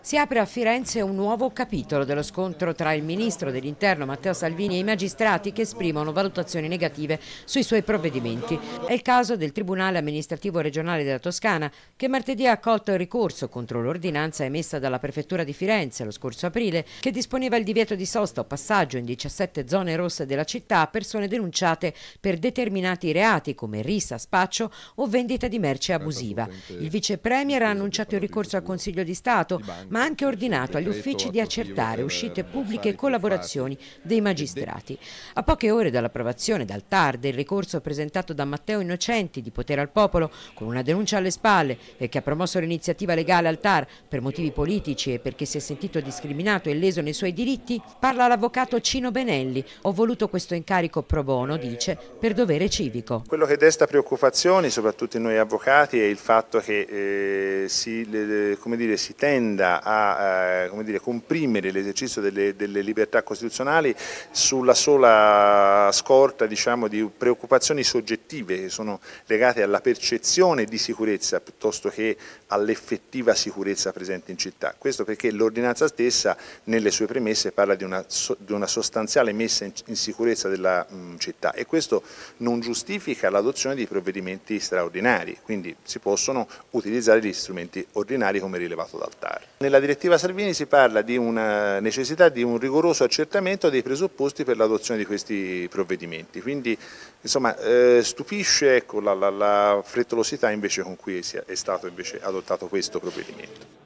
Si apre a Firenze un nuovo capitolo dello scontro tra il ministro dell'interno Matteo Salvini e i magistrati che esprimono valutazioni negative sui suoi provvedimenti. È il caso del Tribunale amministrativo regionale della Toscana che martedì ha accolto il ricorso contro l'ordinanza emessa dalla Prefettura di Firenze lo scorso aprile che disponeva il divieto di sosta o passaggio in 17 zone rosse della città a persone denunciate per determinati reati come rissa, spaccio o vendita di merce abusiva. Il vice premier ha annunciato il ricorso al Consiglio di Stato ma ha anche ordinato agli uffici di accertare uscite pubbliche e collaborazioni dei magistrati. A poche ore dall'approvazione dal TAR del ricorso presentato da Matteo Innocenti di Potere al Popolo con una denuncia alle spalle e che ha promosso l'iniziativa legale al TAR per motivi politici e perché si è sentito discriminato e leso nei suoi diritti, parla l'avvocato Cino Benelli. Ho voluto questo incarico pro bono, dice, per dovere civico. Quello che desta preoccupazioni, soprattutto noi avvocati, è il fatto che eh, si, le, dire, si tenda a eh, dire, comprimere l'esercizio delle, delle, libertà costituzionali sulla sola scorta diciamo, di preoccupazioni soggettive che sono legate alla percezione di sicurezza piuttosto che all'effettiva sicurezza presente in città. Questo perché l'ordinanza stessa nelle sue premesse parla di una, di una sostanziale messa in, in sicurezza della mh, città e questo non giustifica l'adozione di provvedimenti straordinari, quindi si possono utilizzare gli strumenti ordinari come rilevato dal TAR nella direttiva Salvini si parla di una necessità di un rigoroso accertamento dei presupposti per l'adozione di questi provvedimenti, quindi insomma, eh, stupisce ecco, la, la, la frettolosità invece con cui è stato adottato questo provvedimento.